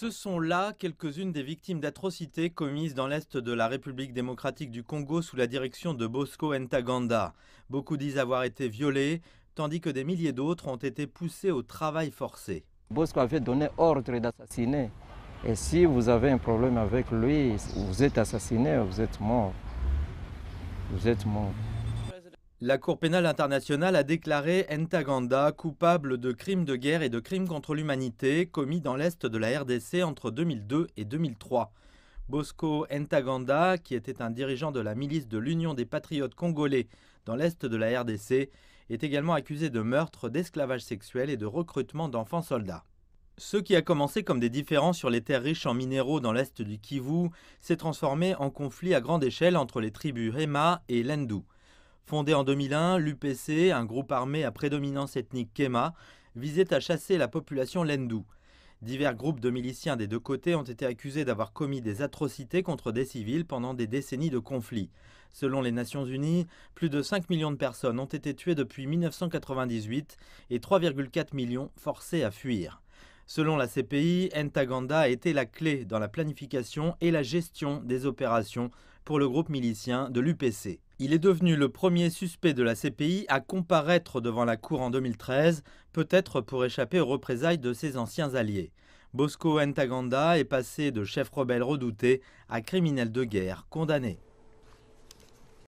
Ce sont là quelques-unes des victimes d'atrocités commises dans l'est de la République démocratique du Congo sous la direction de Bosco Ntaganda. Beaucoup disent avoir été violés, tandis que des milliers d'autres ont été poussés au travail forcé. Bosco avait donné ordre d'assassiner. Et si vous avez un problème avec lui, vous êtes assassiné, vous êtes mort. Vous êtes mort. La Cour pénale internationale a déclaré Ntaganda coupable de crimes de guerre et de crimes contre l'humanité commis dans l'Est de la RDC entre 2002 et 2003. Bosco Ntaganda, qui était un dirigeant de la milice de l'Union des patriotes congolais dans l'Est de la RDC, est également accusé de meurtre, d'esclavage sexuel et de recrutement d'enfants soldats. Ce qui a commencé comme des différends sur les terres riches en minéraux dans l'est du Kivu s'est transformé en conflit à grande échelle entre les tribus Rema et Lendu. Fondée en 2001, l'UPC, un groupe armé à prédominance ethnique Kema, visait à chasser la population lendou. Divers groupes de miliciens des deux côtés ont été accusés d'avoir commis des atrocités contre des civils pendant des décennies de conflits. Selon les Nations Unies, plus de 5 millions de personnes ont été tuées depuis 1998 et 3,4 millions forcées à fuir. Selon la CPI, Ntaganda a été la clé dans la planification et la gestion des opérations pour le groupe milicien de l'UPC. Il est devenu le premier suspect de la CPI à comparaître devant la Cour en 2013, peut-être pour échapper aux représailles de ses anciens alliés. Bosco Ntaganda est passé de chef rebelle redouté à criminel de guerre condamné.